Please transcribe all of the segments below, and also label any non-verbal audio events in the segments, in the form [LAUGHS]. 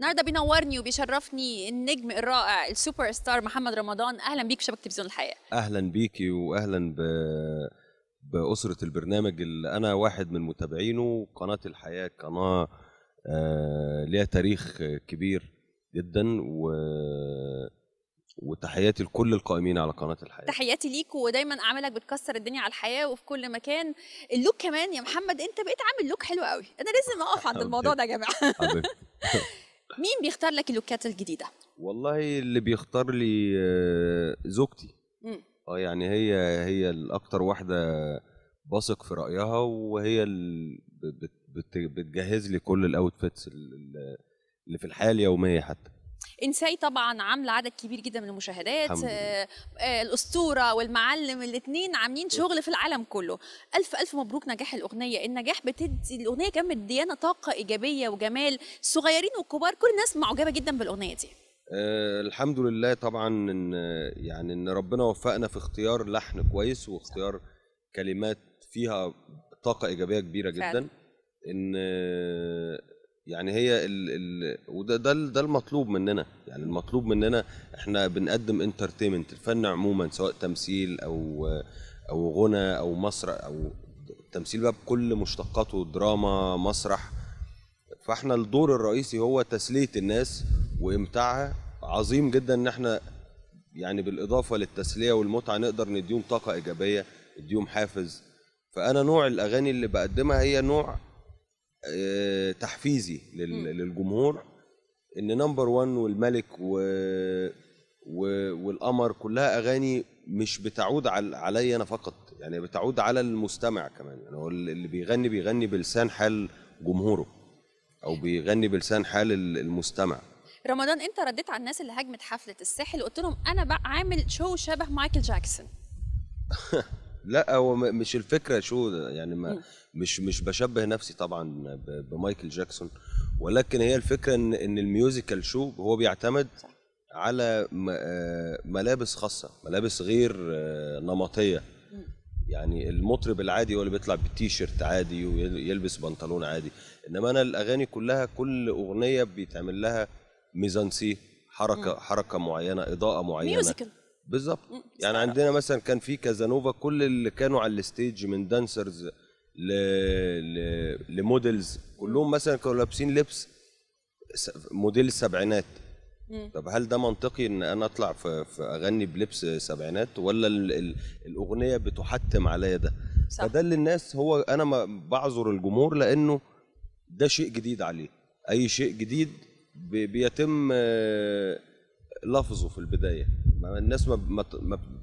النهارده بينورني وبيشرفني النجم الرائع السوبر ستار محمد رمضان اهلا بيك في شبكه تلفزيون الحياه اهلا بيكي واهلا ب... باسره البرنامج اللي انا واحد من متابعينه قناه الحياه قناه آه ليها تاريخ كبير جدا و وتحياتي لكل القائمين على قناه الحياه تحياتي ليك ودايما اعمالك بتكسر الدنيا على الحياه وفي كل مكان اللوك كمان يا محمد انت بقيت عامل لوك حلو قوي انا لازم اقف عند الموضوع ده يا جماعه [LAUGHS] مين بيختار لك اللوكات الجديده والله اللي بيختار لي آه، زوجتي اه يعني هي هي الاكتر واحده بثق في رايها وهي بتجهز لي كل الاوتفيتس اللي في الحياه اليوميه حتى انساي طبعا عامله عدد كبير جدا من المشاهدات آه آه الاسطوره والمعلم الاثنين عاملين طيب. شغل في العالم كله الف الف مبروك نجاح الاغنيه النجاح بتدي الاغنيه كان مديانه طاقه ايجابيه وجمال الصغيرين والكبار كل الناس معجبه جدا بالاغنيه دي أه الحمد لله طبعا ان يعني ان ربنا وفقنا في اختيار لحن كويس واختيار كلمات فيها طاقه ايجابيه كبيره جدا فعلا. ان آه، يعني هي ال ال وده ده ده المطلوب مننا يعني المطلوب مننا احنا بنقدم انترتينمنت الفن عموما سواء تمثيل او او غنى او مسرح او التمثيل بقى بكل مشتقاته دراما مسرح فاحنا الدور الرئيسي هو تسليه الناس وامتاعها عظيم جدا ان احنا يعني بالاضافه للتسليه والمتعه نقدر نديهم طاقه ايجابيه نديهم حافز فانا نوع الاغاني اللي بقدمها هي نوع آه، تحفيزي للجمهور ان نمبر 1 والملك و... و... والقمر كلها اغاني مش بتعود على عليا انا فقط يعني بتعود على المستمع كمان يعني هو اللي بيغني بيغني بلسان حال جمهوره او بيغني بلسان حال المستمع رمضان انت رديت على الناس اللي هاجمت حفله الساحل قلت لهم انا بقى عامل شو شبه مايكل جاكسون [LAUGHS] لا هو مش الفكره شو يعني ما مش مش بشبه نفسي طبعا بمايكل جاكسون ولكن هي الفكره ان ان الميوزيكال شو هو بيعتمد على آه، ملابس خاصه ملابس غير آه، نمطيه يعني المطرب العادي هو اللي بيطلع بالتيشيرت عادي ويلبس بنطلون عادي انما انا الاغاني كلها كل اغنيه بيتعمل لها ميزانسي حركه حركه معينه اضاءه معينه ميوزيكال بالظبط يعني عندنا مثلا كان في كازانوفا كل اللي كانوا على الستيج من دانسرز ل... ل... لموديلز كلهم مثلا كانوا لابسين لبس موديل السبعينات طب هل ده منطقي ان انا اطلع في, في اغني بلبس سبعينات ولا ال... ال... الاغنيه بتحتم عليا ده صح. فده اللي الناس هو انا ما بعذر الجمهور لانه ده شيء جديد عليه اي شيء جديد بيتم آه، لفظه في البدايه الناس ما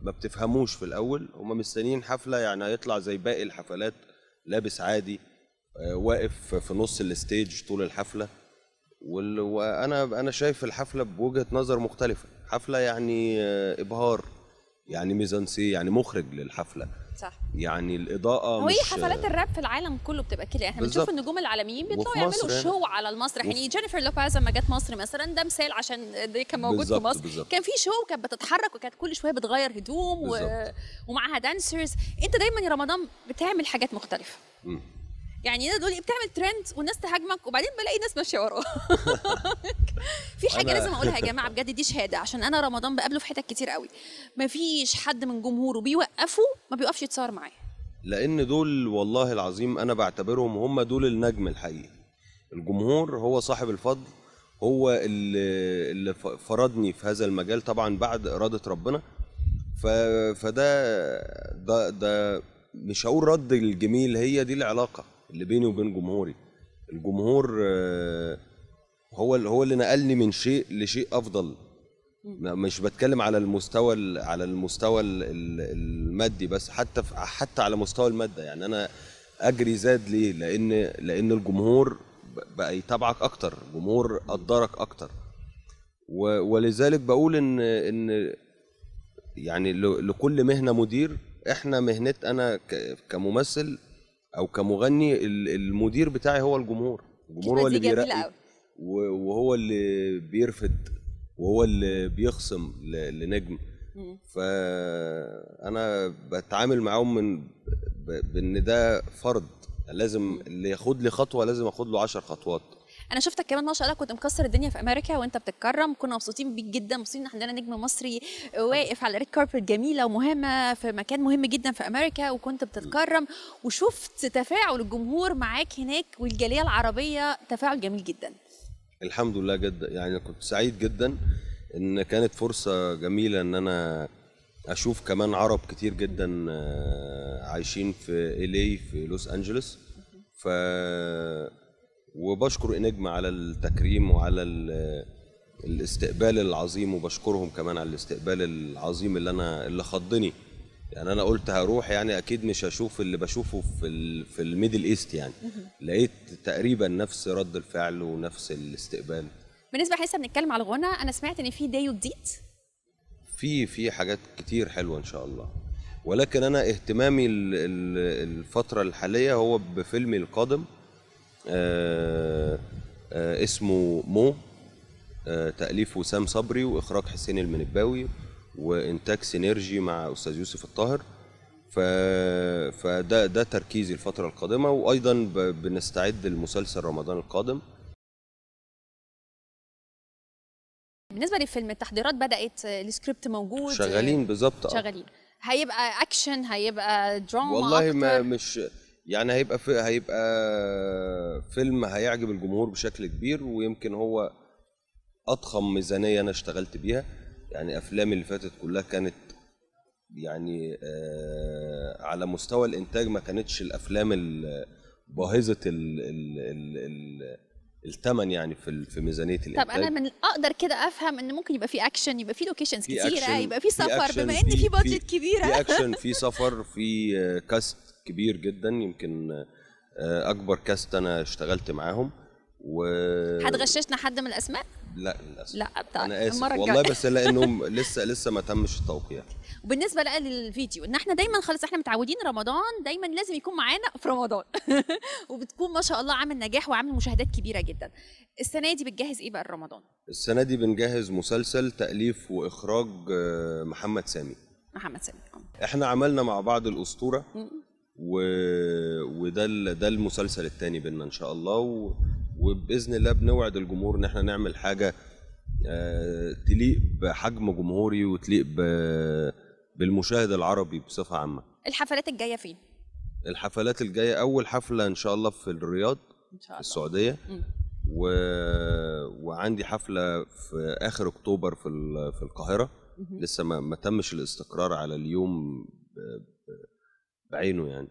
ما بتفهموش في الاول هم مستنيين حفله يعني هيطلع زي باقي الحفلات لابس عادي آه، واقف في نص الستيج طول الحفله وانا انا شايف الحفله بوجهه نظر مختلفه حفله يعني آه، ابهار يعني ميزانسي يعني مخرج للحفله صح يعني الاضاءه وهي حفلات الراب في العالم كله بتبقى كده احنا بنشوف النجوم العالميين بيطلعوا يعملوا شو على المسرح يعني جينيفر لوباز لما جت مصر مثلا ده مثال عشان دي كان موجود بالزبط. في مصر بالزبط. كان في شو كانت بتتحرك وكانت كل شويه بتغير هدوم و... ومعاها دانسرز انت دايما يا رمضان بتعمل حاجات مختلفه م. يعني انا دول بتعمل ترند والناس تهاجمك وبعدين بلاقي ناس ماشيه وراك [LAUGHS] في حاجه لازم اقولها يا جماعه بجد دي شهاده عشان انا رمضان بقابله في حتت كتير قوي مفيش حد من جمهوره بيوقفه ما بيوقفش يتصور معاه لان دول والله العظيم انا بعتبرهم هم دول النجم الحقيقي الجمهور هو صاحب الفضل هو اللي فرضني في هذا المجال طبعا بعد اراده ربنا فده ده ده مش هقول رد الجميل هي دي العلاقه اللي بيني وبين جمهوري الجمهور آه، هو هو اللي نقلني من شيء لشيء افضل مش بتكلم على المستوى على المستوى المادي بس حتى حتى على مستوى الماده يعني انا اجري زاد ليه لان لان الجمهور بقى يتابعك اكتر جمهور قدرك اكتر ولذلك بقول ان ان يعني لكل مهنه مدير احنا مهنه انا كممثل او كمغني المدير بتاعي هو الجمهور الجمهور هو اللي بيرقي وهو اللي بيرفد وهو اللي بيخصم لنجم فانا بتعامل معاهم من بان ده فرض لازم اللي ياخد لي خطوه لازم اخد له 10 خطوات انا شفتك كمان ما شاء الله كنت مكسر الدنيا في امريكا وانت بتتكرم كنا مبسوطين بيك جدا مبسوطين ان عندنا نجم مصري واقف على ريد كاربت جميله ومهمه في مكان مهم جدا في امريكا وكنت بتتكرم وشفت تفاعل الجمهور معاك هناك والجاليه العربيه تفاعل جميل جدا الحمد لله جدا يعني كنت سعيد جدا ان كانت فرصه جميله ان انا اشوف كمان عرب كتير جدا آه، عايشين في الي في لوس انجلوس ف وبشكر نجم على التكريم وعلى الاستقبال العظيم وبشكرهم كمان على الاستقبال العظيم اللي انا اللي خضني يعني انا قلت هروح يعني اكيد مش هشوف اللي بشوفه في في الميدل ايست يعني لقيت تقريبا نفس رد الفعل ونفس الاستقبال بالنسبه لسه بنتكلم على الغنى انا سمعت ان في دايو جديد في في حاجات كتير حلوه ان شاء الله ولكن انا اهتمامي الفتره الحاليه هو بفيلمي القادم آه، آه، اسمه مو آه، تأليف وسام صبري وإخراج حسين المنباوي وإنتاج سينرجي مع أستاذ يوسف الطاهر ف... فده ده تركيزي الفترة القادمة وأيضا ب... بنستعد لمسلسل رمضان القادم بالنسبة للفيلم التحضيرات بدأت السكريبت موجود شغالين بالظبط شغالين هيبقى أكشن هيبقى دراما والله أكتر. ما مش يعني هيبقى في هيبقى فيلم هيعجب الجمهور بشكل كبير ويمكن هو اضخم ميزانيه انا اشتغلت بيها يعني افلامي اللي فاتت كلها كانت يعني آه على مستوى الانتاج ما كانتش الافلام باهظه الثمن يعني في في ميزانيه الانتاج طب انا من اقدر كده افهم ان ممكن يبقى في اكشن يبقى في لوكيشنز كتيره يبقى في سفر بما ان في بادجت كبيره في اكشن [LAUGHS] في سفر في كاست آه، كبير جدا يمكن آه، اكبر كاست انا اشتغلت معاهم و حد غششنا حد من الاسماء؟ لا للاسف لا طيب انا اسف والله بس لانهم [LAUGHS] لسه لسه ما تمش التوقيع وبالنسبه بقى للفيديو ان احنا دايما خلاص احنا متعودين رمضان دايما لازم يكون معانا في رمضان [LAUGHS] وبتكون ما شاء الله عامل نجاح وعامل مشاهدات كبيره جدا السنه دي بتجهز ايه بقى لرمضان السنه دي بنجهز مسلسل تاليف واخراج آه، محمد سامي محمد سامي آه. احنا عملنا مع بعض الاسطوره و... وده ال... ده المسلسل الثاني بينا ان شاء الله و... وباذن الله بنوعد الجمهور ان احنا نعمل حاجه آه، تليق بحجم جمهوري وتليق ب... بالمشاهد العربي بصفه عامه الحفلات الجايه فين الحفلات الجايه اول حفله ان شاء الله في الرياض ان شاء الله السعوديه و... وعندي حفله في اخر اكتوبر في في القاهره لسه ما... ما تمش الاستقرار على اليوم بعينه يعني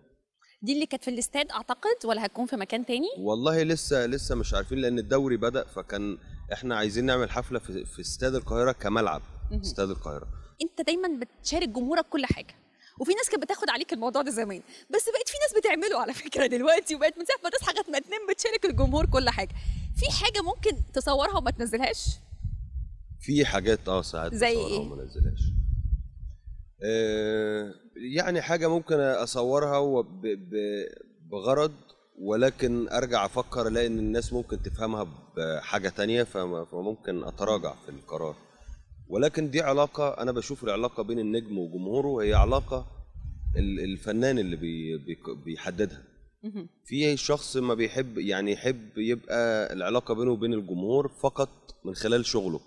دي اللي كانت في الاستاد اعتقد ولا هتكون في مكان تاني والله لسه لسه مش عارفين لان الدوري بدا فكان احنا عايزين نعمل حفله في, في استاد القاهره كملعب استاد القاهره انت دايما بتشارك جمهورك كل حاجه وفي ناس كانت بتاخد عليك الموضوع ده زمان بس بقت في ناس بتعمله على [LAUGHS] فكره دلوقتي وبقت من ساعه ما تصحى لغايه ما تنام بتشارك الجمهور كل حاجه في حاجه ممكن تصورها وما تنزلهاش في حاجات اه ساعات زي وما إيه؟ نزلهاش آه، يعني حاجه ممكن اصورها بغرض ولكن ارجع افكر الاقي ان الناس ممكن تفهمها بحاجه تانية فممكن اتراجع في القرار ولكن دي علاقه انا بشوف العلاقه بين النجم وجمهوره هي علاقه الفنان اللي بيحددها في شخص ما بيحب يعني يحب يبقى العلاقه بينه وبين الجمهور فقط من خلال شغله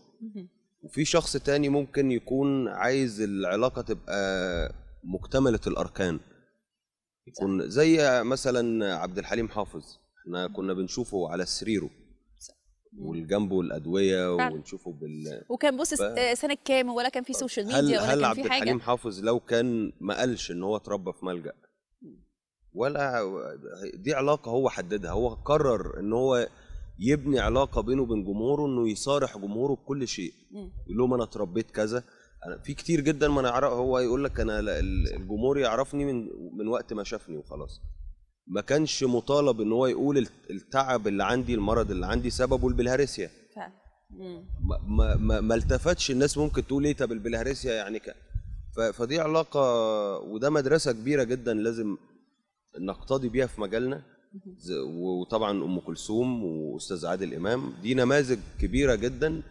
وفي شخص تاني ممكن يكون عايز العلاقه تبقى مكتمله الاركان يكون زي مثلا عبد الحليم حافظ احنا كنا بنشوفه على سريره والجنبه الادويه ونشوفه بال وكان بص ف... سنه كام ولا كان في سوشيال ميديا ولا هل كان عبد في حاجه الحليم حافظ لو كان ما قالش ان هو اتربى في ملجا ولا دي علاقه هو حددها هو قرر ان هو يبني علاقه بينه وبين جمهوره انه يصارح جمهوره بكل شيء يقول لهم انا اتربيت كذا أنا في كتير جدا ما انا هو يقول لك انا الجمهور يعرفني من من وقت ما شافني وخلاص ما كانش مطالب ان هو يقول التعب اللي عندي المرض اللي عندي سببه البلهارسيا ما, ما, ما التفتش الناس ممكن تقول ايه طب البلهارسيا يعني كان فدي علاقه وده مدرسه كبيره جدا لازم نقتضي بيها في مجالنا وطبعا ام كلثوم واستاذ عادل امام دي نماذج كبيره جدا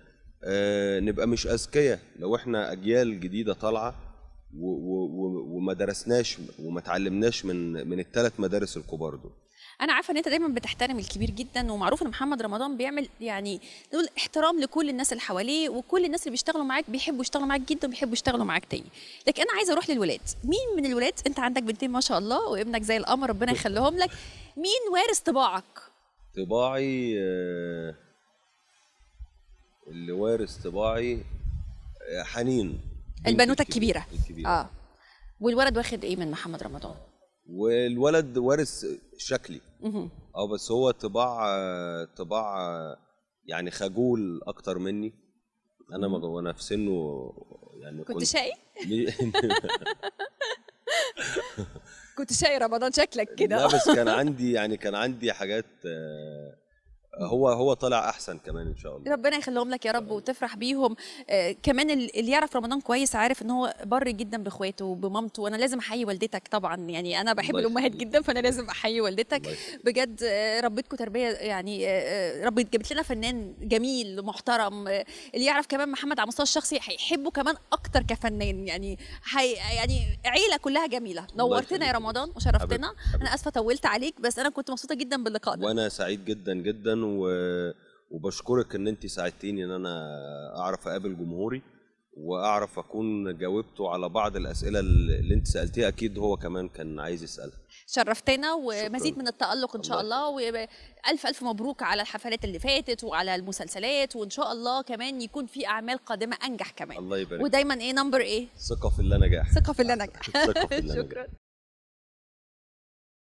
آه، نبقى مش اذكياء لو احنا اجيال جديده طالعه وما درسناش وما تعلمناش من من الثلاث مدارس الكبار دول انا عارفه ان انت دايما بتحترم الكبير جدا ومعروف ان محمد رمضان بيعمل يعني نقول احترام لكل الناس اللي حواليه وكل الناس اللي بيشتغلوا معاك بيحبوا يشتغلوا معاك جدا وبيحبوا يشتغلوا معاك تاني لكن انا عايزه اروح للولاد مين من الولاد انت عندك بنتين ما شاء الله وابنك زي القمر ربنا يخليهم لك مين وارث طباعك طباعي آه، اللي وارث طباعي آه، حنين البنوته الكبيره الكبيره اه والولد واخد ايه من محمد رمضان والولد وارث شكلي اه بس هو طباع طباع يعني خجول اكتر مني انا ما وانا في سنه يعني كنت, كنت شقي؟ [LAUGHS] كنت شقي رمضان شكلك كده لا بس كان [LAUGHS] عندي يعني كان عندي حاجات هو هو طلع احسن كمان ان شاء الله ربنا يخليهم لك يا رب وتفرح بيهم آه كمان اللي يعرف رمضان كويس عارف ان هو بر جدا باخواته وبمامته وانا لازم احيي والدتك طبعا يعني انا بحب الامهات جدا فانا لازم احيي والدتك بجد آه ربيتكم تربيه يعني آه, آه، جابت لنا فنان جميل محترم آه اللي يعرف كمان محمد على المستوى الشخصي هيحبه كمان اكتر كفنان يعني حي يعني عيله كلها جميله نورتنا يا رمضان وشرفتنا انا اسفه طولت عليك بس انا كنت مبسوطه جدا باللقاء ده وانا سعيد جدا جدا و... وبشكرك ان انت ساعدتيني ان انا اعرف اقابل جمهوري واعرف اكون جاوبته على بعض الاسئله اللي انت سالتيها اكيد هو كمان كان عايز يسالها شرفتنا ومزيد من التالق ان شاء الله والف الف مبروك على الحفلات اللي فاتت وعلى المسلسلات وان شاء الله كمان يكون في اعمال قادمه انجح كمان الله يبارك ودايما ايه نمبر ايه ثقه في اللي نجاح ثقه في اللي نجاح [LAUGHS] شكرا